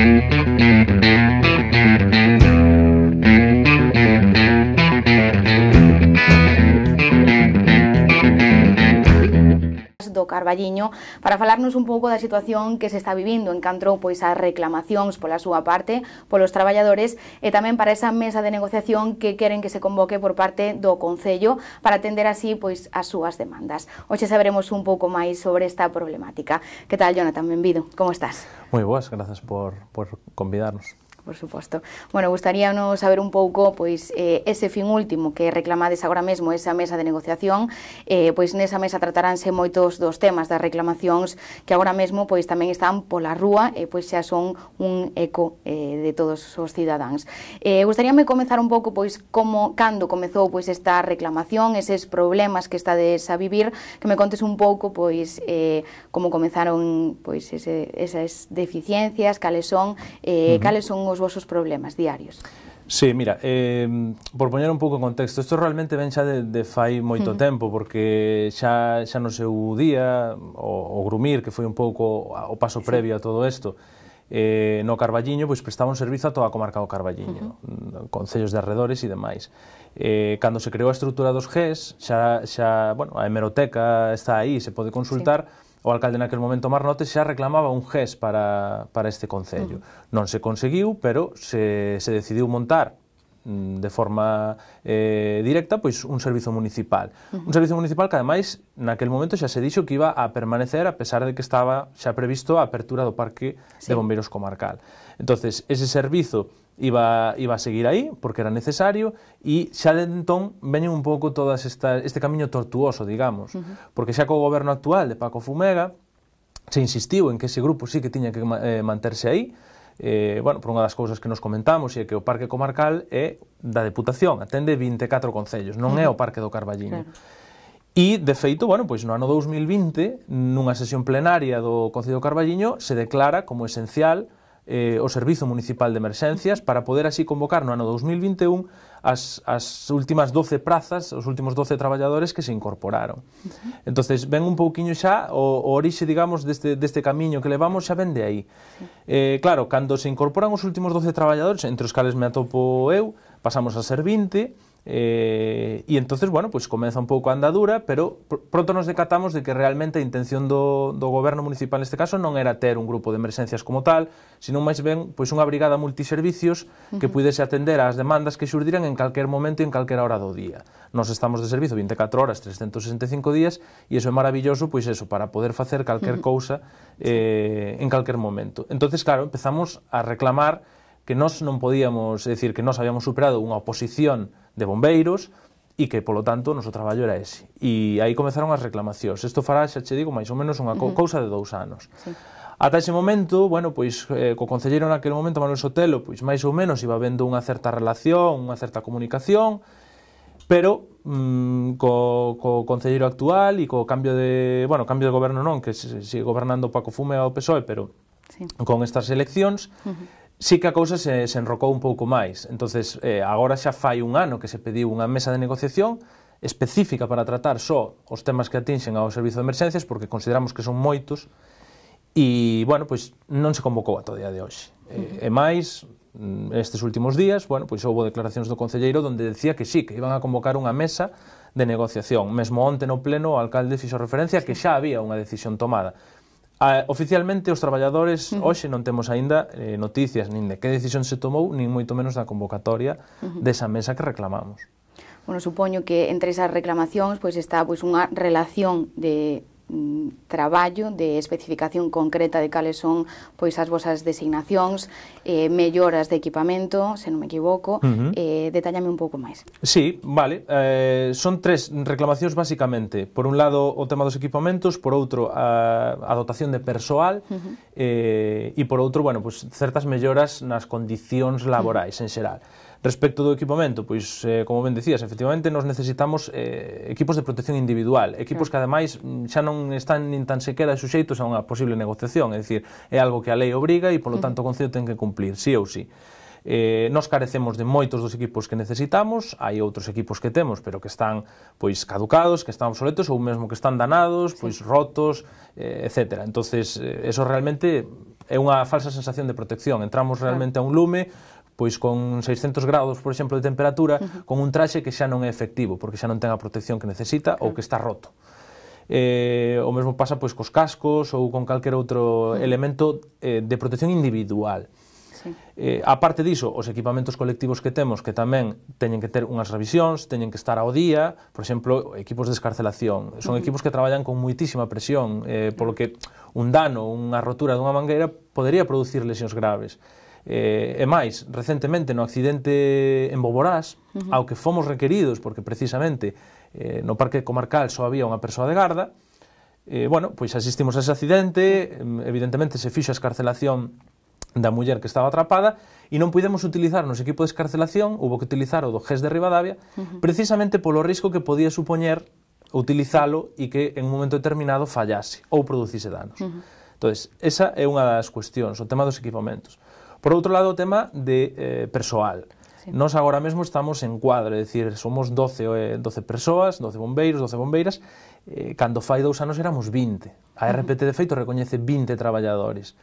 Thank you. Carballiño para falarnos un pouco da situación que se está vivindo en Cantro, pois ás reclamacións pola súa parte polos traballadores e tamén para esa mesa de negociación que queren que se convoque por parte do Concello para atender así pois as súas demandas. Hoxe saberemos un pouco máis sobre esta problemática. Que tal, Jonathan? Benvido. Como estás? Moi boas, grazas por, por convidarnos por suposto. Bueno, gustaríanos saber un pouco pois eh, ese fin último que reclamades agora mesmo esa mesa de negociación, eh, pois nesa mesa trataránse moitos dos temas das reclamacións que agora mesmo pois tamén están pola rúa e pois xa son un eco eh, de todos os cidadáns. Eh, gustaríame comezar un pouco pois como cando comezou pois esta reclamación, eses problemas que estades a vivir, que me contes un pouco pois eh, como comenzaron pois ese, esas deficiencias, cales son, eh, uh -huh. cales son os os vosos problemas diarios. Sí, mira, eh, por poñer un pouco en contexto, isto realmente ven xa de, de fai moito uh -huh. tempo, porque xa, xa no seu día, o, o Grumir, que foi un pouco o paso sí. previo a todo isto, eh, no Carballiño pois prestaba un servizo a toda a comarca do Carballiño, uh -huh. Mm, concellos de arredores e demais. Eh, cando se creou a estrutura dos GES, xa, xa bueno, a hemeroteca está aí, se pode consultar, sí O alcalde naquel momento Marnote xa reclamaba un GES para, para este Concello. Uh -huh. Non se conseguiu, pero se, se decidiu montar mm, de forma eh, directa pois un servizo municipal. Uh -huh. Un servizo municipal que ademais naquel momento xa se dixo que iba a permanecer a pesar de que estaba xa previsto a apertura do parque sí. de bombeiros comarcal. Entonces, ese servizo iba, iba a seguir aí porque era necesario e xa de entón veñen un pouco todas esta, este camiño tortuoso, digamos, uh -huh. porque xa co goberno actual de Paco Fumega se insistiu en que ese grupo sí que tiña que eh, manterse aí, eh, bueno, por unha das cousas que nos comentamos é que o Parque Comarcal é da Deputación, atende 24 concellos, non é o Parque do Carballiño. Claro. E, de feito, bueno, pois no ano 2020, nunha sesión plenaria do Concello do Carballiño, se declara como esencial eh, o Servizo Municipal de Emerxencias para poder así convocar no ano 2021 as, as últimas 12 prazas, os últimos 12 traballadores que se incorporaron. entonces ven un pouquiño xa o, o orixe, digamos, deste, deste camiño que levamos xa ven de aí. Eh, claro, cando se incorporan os últimos 12 traballadores, entre os cales me atopo eu, pasamos a ser 20, Eh, e entonces, bueno, pues comeza un pouco a andadura, pero pronto nos decatamos de que realmente a intención do, do goberno municipal neste caso non era ter un grupo de emerxencias como tal, sino máis ben pois pues, unha brigada multiservicios que pudese atender ás demandas que xurdiran en calquer momento e en calquera hora do día. Nos estamos de servizo 24 horas, 365 días, e iso é maravilloso, pois pues, eso, para poder facer calquer cousa eh, en calquer momento. Entonces, claro, empezamos a reclamar que nós non podíamos, é dicir, que nós habíamos superado unha oposición de bombeiros, e que, polo tanto, o noso traballo era ese. E aí comezaron as reclamacións. Isto fará, xa che digo, máis ou menos unha uh -huh. cousa de dous anos. Sí. Ata ese momento, bueno, pois eh, co concelleiro naquele momento Manuel Sotelo, pois máis ou menos iba vendo unha certa relación, unha certa comunicación, pero mm, co, co concelleiro actual e co cambio de, bueno, cambio de goberno non, que sigue gobernando Paco Fume ao PSOE, pero sí. con estas eleccións, uh -huh sí que a cousa se, se enrocou un pouco máis. entonces eh, agora xa fai un ano que se pediu unha mesa de negociación específica para tratar só os temas que atinxen ao servizo de emerxencias, porque consideramos que son moitos, e, bueno, pois non se convocou a todo día de hoxe. E, eh, e máis, mm, estes últimos días, bueno, pois houve declaracións do Concelleiro onde decía que sí, que iban a convocar unha mesa de negociación. Mesmo onte no Pleno o alcalde fixo referencia que xa había unha decisión tomada. A, ah, oficialmente os traballadores uh -huh. hoxe non temos aínda eh, noticias nin de que decisión se tomou, nin moito menos da convocatoria uh -huh. desa mesa que reclamamos. Bueno, supoño que entre esas reclamacións pois está pois unha relación de Mm, traballo de especificación concreta de cales son pois as vosas designacións, eh, melloras de equipamento, se non me equivoco, uh -huh. eh, detállame un pouco máis. Sí, vale. Eh, son tres reclamacións basicamente. Por un lado, o tema dos equipamentos, por outro, a, a dotación de persoal, uh -huh. eh, e por outro, bueno, pues, pois, certas melloras nas condicións laborais uh -huh. en xeral. Respecto do equipamento, pois, eh, como ben decías, efectivamente nos necesitamos eh, equipos de protección individual, equipos mm. que ademais xa non están nin tan sequera suxeitos a unha posible negociación, é dicir, é algo que a lei obriga e polo mm. tanto o Concello ten que cumplir, sí ou sí. Eh, nos carecemos de moitos dos equipos que necesitamos, hai outros equipos que temos, pero que están pois caducados, que están obsoletos ou mesmo que están danados, pois sí. rotos, eh, etc. Entonces, eh, eso realmente é unha falsa sensación de protección. Entramos realmente a un lume pois con 600 grados, por exemplo, de temperatura, uh -huh. con un traxe que xa non é efectivo, porque xa non ten a protección que necesita claro. ou que está roto. Eh, o mesmo pasa pois cos cascos ou con calquer outro uh -huh. elemento eh, de protección individual. Sí. Eh, a parte diso, os equipamentos colectivos que temos que tamén teñen que ter unhas revisións, teñen que estar ao día, por exemplo, equipos de escarcelación. Son uh -huh. equipos que traballan con moitísima presión, eh, polo que un dano, unha rotura dunha mangueira podería producir lesións graves. Eh, e máis, recentemente no accidente en Boborás, uh -huh. ao que fomos requeridos, porque precisamente eh, no parque comarcal só había unha persoa de garda, eh, bueno, pois asistimos a ese accidente, mm, evidentemente se fixo a escarcelación da muller que estaba atrapada e non pudemos utilizar nos equipo de escarcelación, hubo que utilizar o do GES de Rivadavia, uh -huh. precisamente polo risco que podía supoñer utilizalo e que en un momento determinado fallase ou producise danos. Uh -huh. Entón, esa é unha das cuestións, o tema dos equipamentos. Por outro lado, o tema de eh, persoal. Sí. Nos agora mesmo estamos en cuadro, é dicir, somos 12, eh, 12 persoas, 12 bombeiros, 12 bombeiras, eh, cando fai dous anos éramos 20. A RPT, de feito, recoñece 20 traballadores.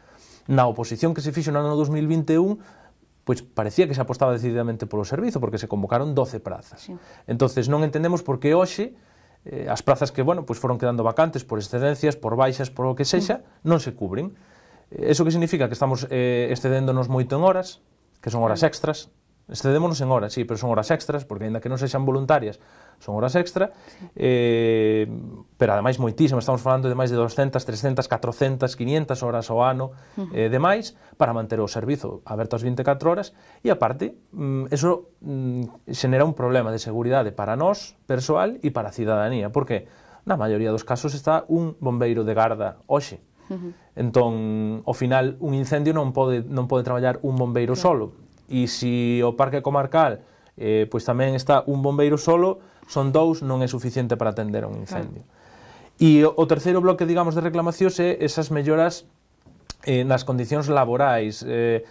Na oposición que se fixo no ano 2021, pois parecía que se apostaba decididamente polo servizo, porque se convocaron 12 prazas. Sí. entonces non entendemos por que hoxe eh, as prazas que, bueno, pois foron quedando vacantes por excedencias, por baixas, por o que sexa, non se cubren. Eso que significa que estamos eh, excedéndonos moito en horas, que son horas extras, excedémonos en horas, sí, pero son horas extras, porque aínda que non sexan voluntarias, son horas extra, sí. eh, pero ademais moitísimo, estamos falando de máis de 200, 300, 400, 500 horas ao ano uh -huh. eh, de máis para manter o servizo aberto as 24 horas, e aparte, mm, eso mm, xenera un problema de seguridade para nós, persoal, e para a cidadanía, porque na maioría dos casos está un bombeiro de garda hoxe, Uh -huh. Entón, ao final, un incendio non pode, non pode traballar un bombeiro claro. solo. E se si o parque comarcal eh, pois tamén está un bombeiro solo, son dous, non é suficiente para atender a un incendio. Claro. E o terceiro bloque, digamos, de reclamacións é esas melloras eh, nas condicións laborais, eh,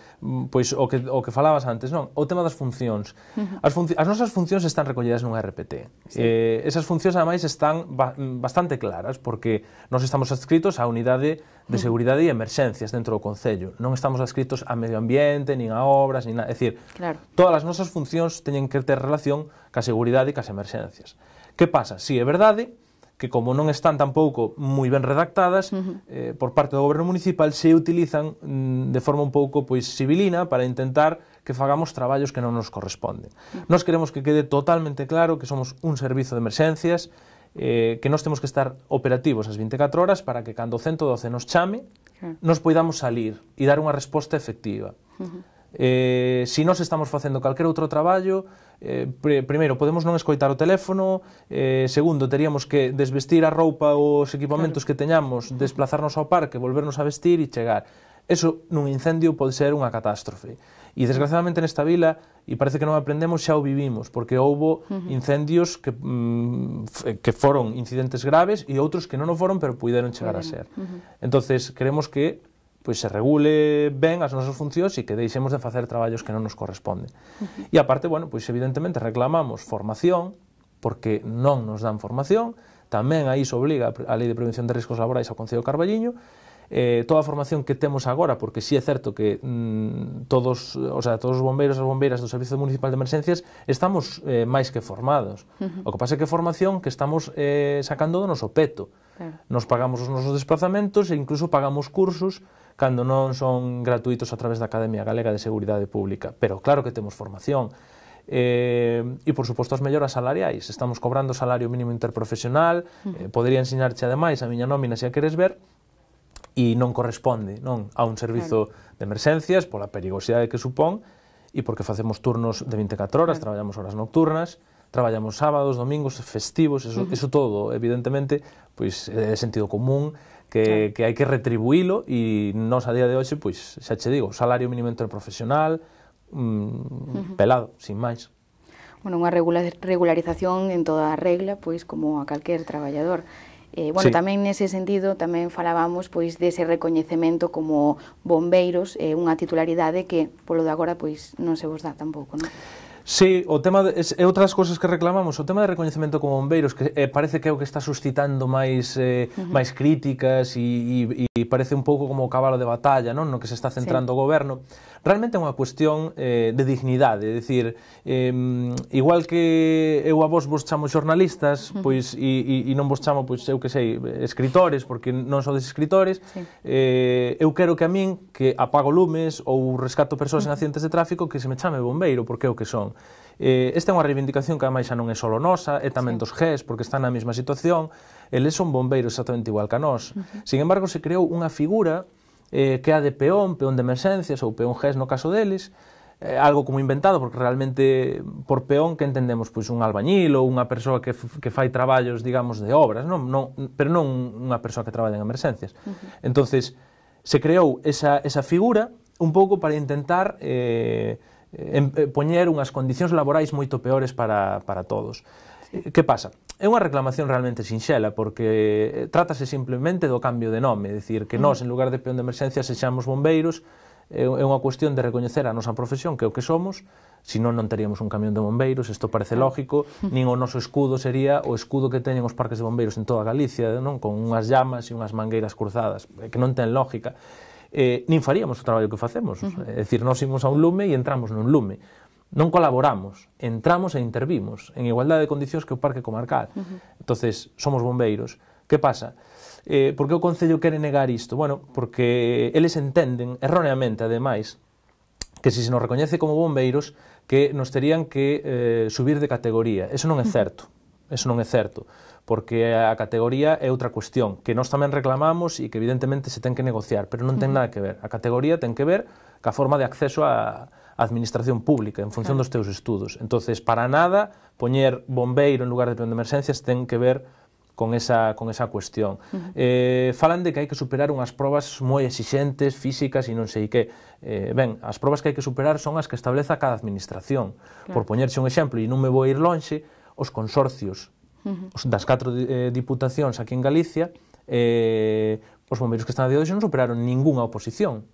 pois o que, o que falabas antes, non? O tema das funcións. As, funci as nosas funcións están recollidas nun RPT. Sí. Eh, esas funcións, ademais, están ba bastante claras, porque nós estamos adscritos á unidade de seguridade e emerxencias dentro do Concello. Non estamos adscritos a medio ambiente, nin a obras, nin a... É dicir, claro. todas as nosas funcións teñen que ter relación ca seguridade e cas emerxencias. Que pasa? Si é verdade, que como non están tampouco moi ben redactadas uh -huh. eh, por parte do goberno municipal se utilizan mm, de forma un pouco pois civilina para intentar que fagamos traballos que non nos corresponden. Uh -huh. Nós queremos que quede totalmente claro que somos un servizo de emerxencias, eh, que nós temos que estar operativos as 24 horas para que cando o 112 nos chame, uh -huh. nos poidamos salir e dar unha resposta efectiva. Uh -huh. Eh, si nos estamos facendo calquer outro traballo, eh, primeiro, podemos non escoitar o teléfono, eh, segundo, teríamos que desvestir a roupa ou os equipamentos claro. que teñamos, desplazarnos ao parque, volvernos a vestir e chegar. Eso nun incendio pode ser unha catástrofe. E desgraciadamente nesta vila, e parece que non aprendemos, xa o vivimos, porque houbo incendios que, mm, que foron incidentes graves e outros que non o foron, pero puideron chegar a ser. Entonces, queremos que pois se regule ben as nosas funcións e que deixemos de facer traballos que non nos corresponden. Uh -huh. E aparte, bueno, pois evidentemente reclamamos formación, porque non nos dan formación, tamén aí se obliga a Lei de Prevención de Riscos Laborais ao Concello Carballiño, eh, toda a formación que temos agora, porque sí é certo que mm, todos, o sea, todos os bombeiros e bombeiras do Servicio Municipal de Emerxencias estamos eh, máis que formados. Uh -huh. O que pasa é que formación que estamos eh, sacando do noso peto. Claro. Nos pagamos os nosos desplazamentos e incluso pagamos cursos cando non son gratuitos a través da Academia Galega de Seguridade Pública. Pero claro que temos formación. Eh, e, por suposto, as melloras salariais. Estamos cobrando salario mínimo interprofesional, eh, podería enseñarche ademais a miña nómina se a queres ver, e non corresponde non a un servizo claro. de emerxencias pola perigosidade que supón e porque facemos turnos de 24 horas, claro. traballamos horas nocturnas, traballamos sábados, domingos, festivos, eso, uh -huh. eso todo, evidentemente, pois é eh, sentido común que, claro. que hai que retribuílo e nos a día de hoxe, pois, xa che digo, salario mínimo interprofesional, mm, uh -huh. pelado, sin máis bueno, unha regularización en toda a regla, pois como a calquer traballador. Eh, bueno, sí. tamén nese sentido tamén falábamos pois dese recoñecemento como bombeiros, eh, unha titularidade que polo de agora pois non se vos dá tampouco, non? Sí, o tema de, é outras cousas que reclamamos, o tema de recoñecemento como bombeiros que eh, parece que é o que está suscitando máis eh, uh -huh. máis críticas e, e, e parece un pouco como o cabalo de batalla, non, no que se está centrando sí. o goberno realmente é unha cuestión eh, de dignidade, é dicir, eh, igual que eu a vos vos chamo xornalistas, pois e, e, e non vos chamo, pois eu que sei, escritores, porque non des escritores, sí. eh, eu quero que a min que apago lumes ou rescato persoas en accidentes de tráfico que se me chame bombeiro, porque é o que son. Eh, esta é unha reivindicación que ademais xa non é só nosa, é tamén sí. dos GES, porque están na mesma situación, eles son bombeiros exactamente igual que a nós. Uh -huh. Sin embargo, se creou unha figura eh, que há de peón, peón de emerxencias ou peón GES no caso deles, eh, algo como inventado, porque realmente por peón que entendemos pois un albañil ou unha persoa que, que fai traballos, digamos, de obras, non? Non, pero non unha persoa que traballa en emerxencias. Uh -huh. Entonces, se creou esa, esa figura un pouco para intentar eh, Eh, em, eh, poñer unhas condicións laborais moito peores para, para todos. Eh, que pasa? É unha reclamación realmente sinxela, porque trátase simplemente do cambio de nome, é dicir, que nós, en lugar de peón de emerxencia, sexamos bombeiros, é unha cuestión de recoñecer a nosa profesión, que é o que somos, se non non teríamos un camión de bombeiros, isto parece lógico, nin o noso escudo sería o escudo que teñen os parques de bombeiros en toda Galicia, non con unhas llamas e unhas mangueiras cruzadas, que non ten lógica eh, nin faríamos o traballo que facemos. Uh -huh. É dicir, nós imos a un lume e entramos nun lume. Non colaboramos, entramos e intervimos en igualdade de condicións que o parque comarcal. Uh -huh. entonces somos bombeiros. Que pasa? Eh, por que o Concello quere negar isto? Bueno, porque eles entenden, erróneamente, ademais, que se nos recoñece como bombeiros, que nos terían que eh, subir de categoría. Eso non é certo. Eso non é certo porque a categoría é outra cuestión que nós tamén reclamamos e que evidentemente se ten que negociar, pero non ten nada que ver. A categoría ten que ver ca forma de acceso á administración pública en función dos teus estudos. Entonces, para nada poñer bombeiro en lugar de plan de emerxencias ten que ver con esa, con esa cuestión. eh, falan de que hai que superar unhas probas moi exixentes, físicas e non sei que. Eh, ben, as probas que hai que superar son as que estableza cada administración. Por poñerche un exemplo, e non me vou ir lonxe, os consorcios uh -huh. das catro eh, diputacións aquí en Galicia, eh, os bombeiros que están a día de hoxe non superaron ningunha oposición,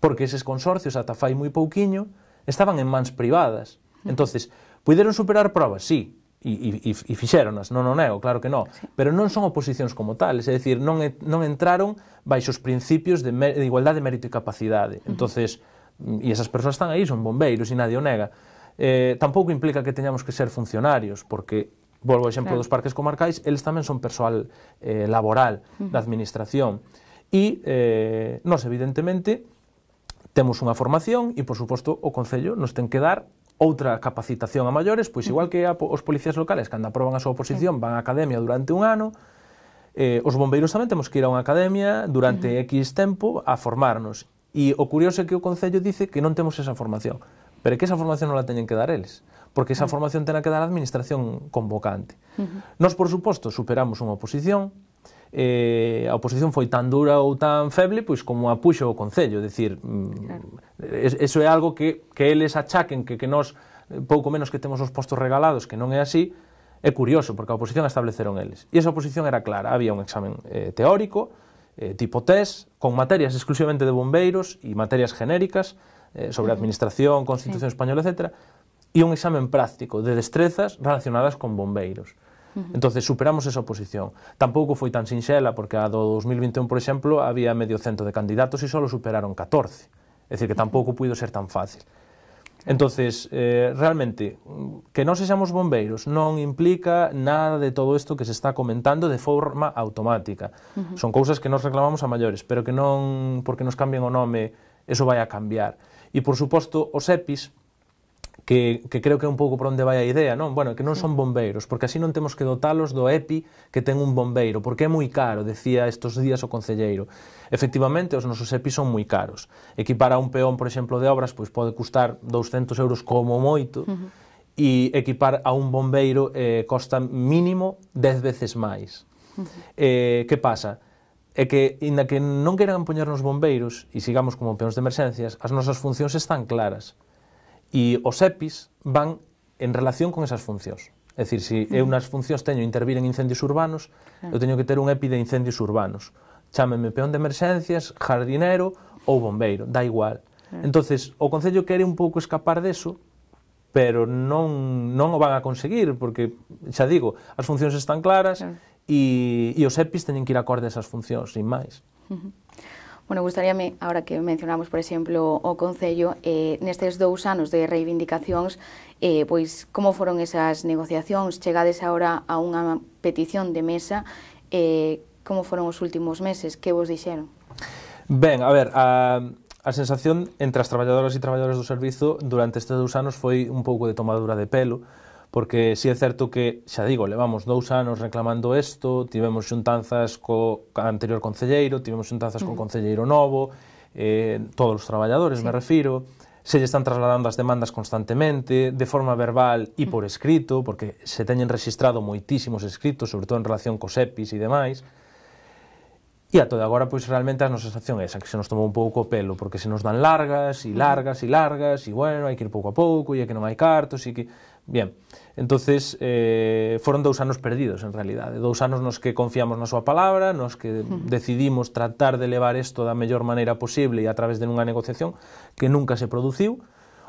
porque eses consorcios ata fai moi pouquiño estaban en mans privadas. Uh -huh. entonces puideron superar probas, sí, e, e, e fixeronas, non o nego, claro que non, sí. pero non son oposicións como tales, é dicir, non, non entraron baixo os principios de, de igualdade, mérito e capacidade. Uh -huh. entonces e esas persoas están aí, son bombeiros e nadie o nega. Eh, tampouco implica que teñamos que ser funcionarios, porque volvo ao exemplo claro. dos parques comarcais, eles tamén son persoal eh, laboral uh -huh. da administración. E eh, nos, evidentemente, temos unha formación e, por suposto, o Concello nos ten que dar outra capacitación a maiores, pois igual que a, os policías locales, cando aproban a súa oposición, van á academia durante un ano, eh, os bombeiros tamén temos que ir a unha academia durante uh -huh. X tempo a formarnos. E o curioso é que o Concello dice que non temos esa formación, pero que esa formación non la teñen que dar eles porque esa formación tena que dar a administración convocante. Uh -huh. Nos, por suposto, superamos unha oposición, eh, a oposición foi tan dura ou tan feble pois como a puxo o Concello, decir, mm, claro. eso é algo que, que eles achaquen, que, que nós eh, pouco menos que temos os postos regalados, que non é así, é curioso, porque a oposición a estableceron eles. E esa oposición era clara, había un examen eh, teórico, eh, tipo test, con materias exclusivamente de bombeiros e materias genéricas, eh, sobre administración, constitución sí. española, etcétera, e un examen práctico de destrezas relacionadas con bombeiros. Entonces superamos esa oposición. Tampouco foi tan sinxela porque a do 2021, por exemplo, había medio cento de candidatos e só superaron 14. É dicir, que tampouco puido ser tan fácil. Entonces, eh, realmente, que non sexamos bombeiros non implica nada de todo isto que se está comentando de forma automática. Uh -huh. Son cousas que nos reclamamos a maiores, pero que non, porque nos cambien o nome, eso vai a cambiar. E, por suposto, os EPIs, que, que creo que é un pouco por onde vai a idea, non? Bueno, que non son bombeiros, porque así non temos que dotalos do EPI que ten un bombeiro, porque é moi caro, decía estos días o concelleiro. Efectivamente, os nosos EPI son moi caros. Equipar a un peón, por exemplo, de obras, pois pode custar 200 euros como moito, uh -huh e equipar a un bombeiro eh, costa mínimo 10 veces máis. Uh -huh. Eh, que pasa? É que, inda que non queran poñernos bombeiros e sigamos como peóns de emerxencias, as nosas funcións están claras. E os EPIs van en relación con esas funcións. É dicir, se eu nas funcións teño intervir en incendios urbanos, eu teño que ter un EPI de incendios urbanos. Chámeme peón de emerxencias, jardinero ou bombeiro, dá igual. Entonces, o Concello quere un pouco escapar deso, pero non, non o van a conseguir, porque, xa digo, as funcións están claras e, e os EPIs teñen que ir acorde a esas funcións, sin máis. Uh -huh. Bueno, gustaríame, ahora que mencionamos, por exemplo, o Concello, eh, nestes dous anos de reivindicacións, eh, pois como foron esas negociacións? Chegades agora a unha petición de mesa, eh, como foron os últimos meses? Que vos dixeron? Ben, a ver, a, a sensación entre as traballadoras e traballadores do servizo durante estes dous anos foi un pouco de tomadura de pelo, porque si sí é certo que, xa digo, levamos dous anos reclamando isto, tivemos xuntanzas co anterior concelleiro, tivemos xuntanzas uh -huh. co concelleiro novo, eh, todos os traballadores, sí. me refiro, se lle están trasladando as demandas constantemente, de forma verbal e por escrito, porque se teñen registrado moitísimos escritos, sobre todo en relación cos EPIs e demais, E a todo agora, pois, realmente a nosa sensación é esa, que se nos tomou un pouco o pelo, porque se nos dan largas e largas e largas, e bueno, hai que ir pouco a pouco, e é que non hai cartos, e que... Bien, entonces eh, foron dous anos perdidos en realidade, dous anos nos que confiamos na súa palabra, nos que decidimos tratar de levar isto da mellor maneira posible e a través de nunha negociación que nunca se produciu,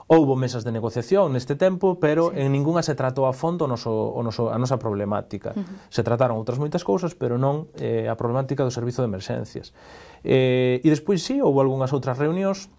Houbo mesas de negociación neste tempo, pero sí. en ningunha se tratou a fondo o noso, o noso, a nosa problemática. Uh -huh. Se trataron outras moitas cousas, pero non eh, a problemática do servizo de emerxencias. Eh, e despois sí, houbo algunhas outras reunións,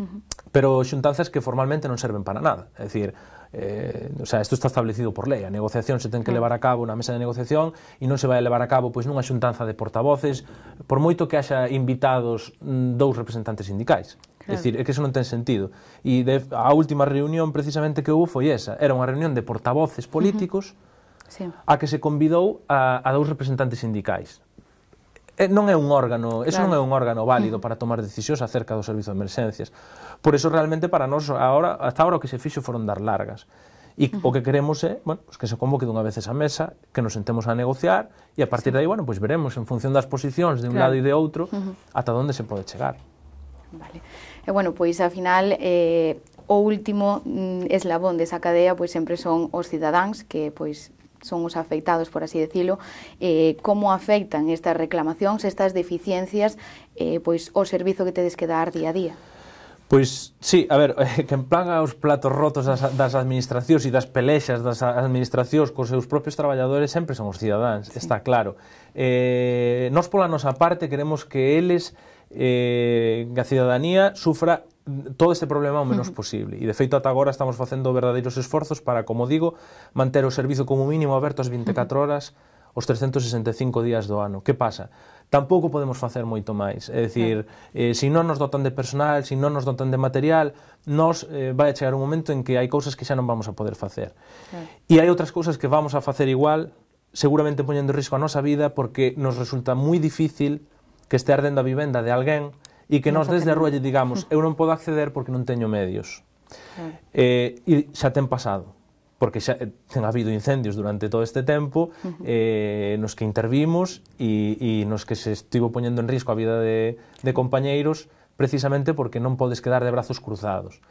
uh -huh. pero xuntanzas que formalmente non serven para nada. É dicir, eh, o sea, isto está establecido por lei, a negociación se ten que mm. levar a cabo na mesa de negociación e non se vai levar a cabo pois nunha xuntanza de portavoces, por moito que haxa invitados mm, dous representantes sindicais. Claro. É dicir, é que eso non ten sentido. E de, a última reunión precisamente que houve foi esa, era unha reunión de portavoces políticos uh -huh. sí. a que se convidou a, a dous representantes sindicais Eh, non é un órgano, eso non é un órgano válido mm. para tomar decisións acerca do servizo de emerxencias. Por eso realmente para nós agora, hasta agora o que se fixo foron dar largas. E o que queremos é, bueno, pues que se convoque dunha vez esa mesa, que nos sentemos a negociar e a partir sí. de aí, bueno, pois pues veremos en función das posicións de un claro. lado e de outro uh -huh. ata onde se pode chegar. Vale. E bueno, pois pues, ao final eh, o último mm, eslabón desa cadea pois sempre son os cidadáns que pois son os afeitados, por así decirlo, eh, como afectan estas reclamacións, estas deficiencias, eh, pois o servizo que tedes que dar día a día? Pois, sí, a ver, que en plan aos platos rotos das, das administracións e das pelexas das administracións cos seus propios traballadores sempre son os cidadáns, sí. está claro. Eh, nos pola nosa parte queremos que eles eh, a cidadanía sufra todo este problema o menos posible. E de feito ata agora estamos facendo verdadeiros esforzos para, como digo, manter o servizo como mínimo aberto as 24 horas os 365 días do ano. Que pasa? Tampouco podemos facer moito máis. É dicir, eh, se non nos dotan de personal, se non nos dotan de material, nos eh, vai a chegar un momento en que hai cousas que xa non vamos a poder facer. E hai outras cousas que vamos a facer igual, seguramente poñendo en risco a nosa vida, porque nos resulta moi difícil que este ardendo a vivenda de alguén e que nos nós desde a rúa lle digamos eu non podo acceder porque non teño medios. E Eh, e xa ten pasado porque xa eh, ten habido incendios durante todo este tempo eh, nos que intervimos e, e nos que se estivo poñendo en risco a vida de, de compañeiros precisamente porque non podes quedar de brazos cruzados.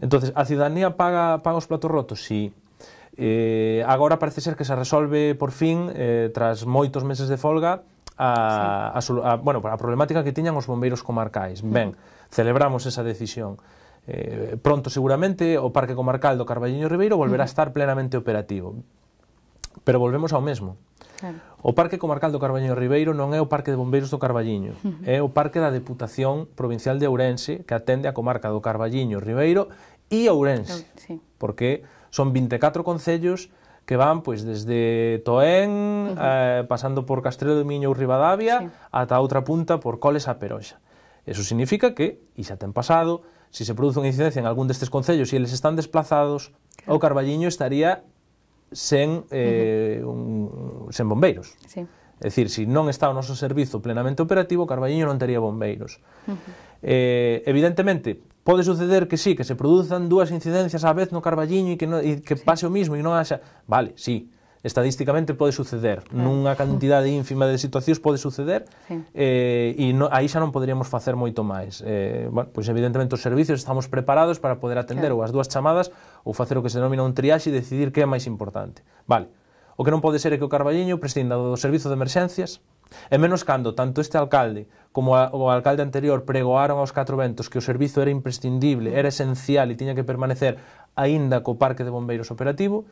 entonces a ciudadanía paga, paga os platos rotos? Si, sí. eh, agora parece ser que se resolve por fin eh, tras moitos meses de folga a, sí. a, a, bueno, a problemática que tiñan os bombeiros comarcais. Ben, uh -huh. celebramos esa decisión. Eh, pronto seguramente o Parque Comarcal do Carballiño Ribeiro volverá uh -huh. a estar plenamente operativo. Pero volvemos ao mesmo. Claro. O Parque Comarcal do Carballiño Ribeiro non é o Parque de Bombeiros do Carballiño, uh -huh. é o Parque da Deputación Provincial de Ourense que atende a comarca do Carballiño Ribeiro e Ourense. Uh, sí. Porque son 24 concellos que van pois desde Toén, uh -huh. eh, pasando por Castrelo de Miño ou Rivadavia, sí. ata outra punta por Coles a Peroxa. Eso significa que, e xa ten pasado, se se produce unha incidencia en algún destes concellos e eles están desplazados, claro. o Carballiño estaría sen, eh, uh -huh. un, sen bombeiros. Sí. É dicir, se non está o noso servizo plenamente operativo, o Carballiño non tería bombeiros. Uh -huh. eh, evidentemente, Pode suceder que sí, que se produzan dúas incidencias á vez no Carballiño e que, no, e que pase o mismo e non haxa... Vale, sí, estadísticamente pode suceder. Claro. Nunha cantidade ínfima de situacións pode suceder sí. eh, e no, aí xa non poderíamos facer moito máis. Eh, bueno, pois evidentemente os servicios estamos preparados para poder atender claro. ou as dúas chamadas ou facer o que se denomina un triaxe e decidir que é máis importante. Vale, O que non pode ser é que o Carballiño prescinda do servizo de emerxencias, e menos cando tanto este alcalde como a, o alcalde anterior pregoaron aos catro ventos que o servizo era imprescindible, era esencial e tiña que permanecer aínda co parque de bombeiros operativo,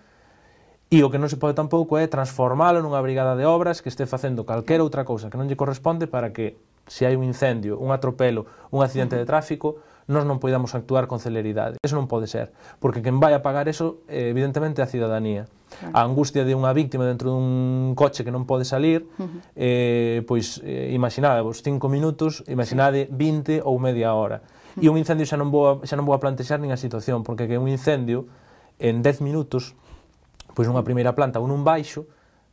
E o que non se pode tampouco é transformalo nunha brigada de obras que este facendo calquera outra cousa que non lle corresponde para que se hai un incendio, un atropelo, un accidente de tráfico, nós non poidamos actuar con celeridade. Eso non pode ser, porque quen vai a pagar eso, evidentemente, a cidadanía. A angustia de unha víctima dentro dun coche que non pode salir, eh, pois eh, vos 5 minutos, imaginade 20 ou media hora. E un incendio xa non vou a, xa non vou a plantexar nin a situación, porque que un incendio en 10 minutos, pois unha primeira planta ou nun baixo,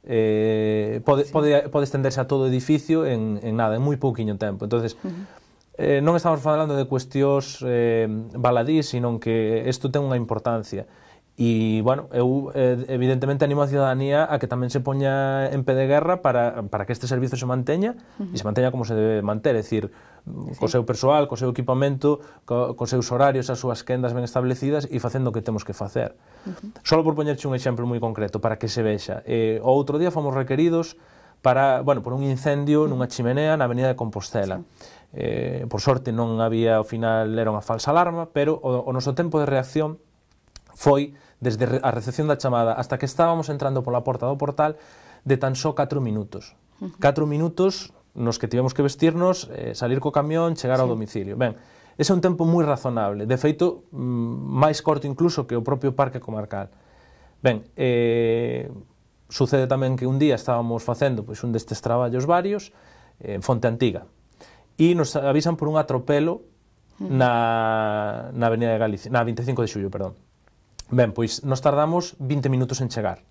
eh, pode, pode, pode estenderse a todo o edificio en, en nada, en moi pouquiño tempo. entonces uh -huh eh, non estamos falando de cuestións eh, baladís, sino que isto ten unha importancia. E, bueno, eu eh, evidentemente animo a ciudadanía a que tamén se poña en pé de guerra para, para que este servizo se manteña uh -huh. e se manteña como se debe manter, é dicir, sí. co seu persoal, co seu equipamento, co, co seus horarios, as súas quendas ben establecidas e facendo o que temos que facer. Uh -huh. Solo por poñerche un exemplo moi concreto para que se vexa. Eh, o outro día fomos requeridos para, bueno, por un incendio nunha chimenea na Avenida de Compostela. Sí eh, por sorte non había, ao final era unha falsa alarma, pero o, o noso tempo de reacción foi desde a recepción da chamada hasta que estábamos entrando pola porta do portal de tan só 4 minutos. 4 minutos nos que tivemos que vestirnos, eh, salir co camión, chegar sí. ao domicilio. Ben, ese é un tempo moi razonable, de feito, mm, máis corto incluso que o propio parque comarcal. Ben, eh, sucede tamén que un día estábamos facendo pois, un destes traballos varios eh, en Fonte Antiga, e nos avisan por un atropelo na, na Avenida de Galicia, na 25 de xullo, perdón. Ben, pois nos tardamos 20 minutos en chegar.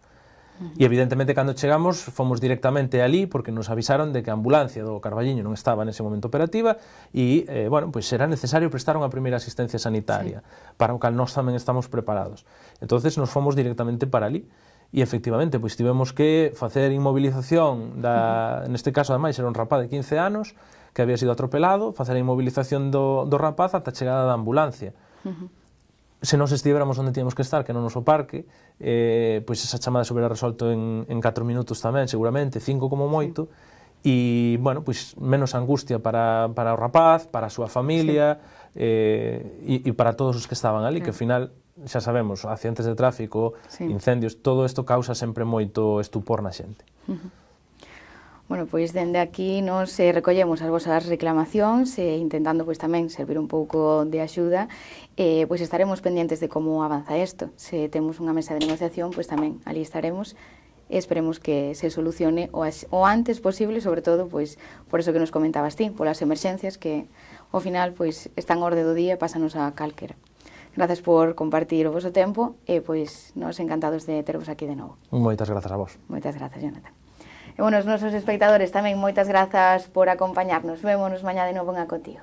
E evidentemente cando chegamos fomos directamente ali porque nos avisaron de que a ambulancia do Carballiño non estaba nese momento operativa e eh, bueno, pois era necesario prestar unha primeira asistencia sanitaria, sí. para o cal nós tamén estamos preparados. Entonces nos fomos directamente para ali e efectivamente pois tivemos que facer inmovilización da, uh -huh. neste caso ademais era un rapaz de 15 anos que había sido atropelado, facer a inmovilización do, do rapaz ata a chegada da ambulancia. Uh -huh se nos estivéramos onde tínhamos que estar, que non nos o parque, eh, pois esa chamada se hubiera resolto en, en 4 minutos tamén, seguramente, 5 como moito, sí. e, bueno, pois menos angustia para, para o rapaz, para a súa familia, sí. eh, e, e para todos os que estaban ali, sí. que ao final, xa sabemos, accidentes de tráfico, sí. incendios, todo isto causa sempre moito estupor na xente. Uh -huh. Bueno, pois dende aquí nos eh, recollemos as vosas reclamacións e eh, intentando pois tamén servir un pouco de axuda, eh, pois estaremos pendentes de como avanza isto. Se temos unha mesa de negociación, pois tamén ali estaremos e esperemos que se solucione o, as, o antes posible, sobre todo pois por eso que nos comentabas ti, polas emerxencias que ao final pois están orde do día e pásanos a calquera. Grazas por compartir o voso tempo e pois nos encantados de tervos aquí de novo. Moitas grazas a vos. Moitas grazas, Jonathan. E, bueno, os nosos espectadores tamén moitas grazas por acompañarnos. Vémonos mañá de novo en Acotío.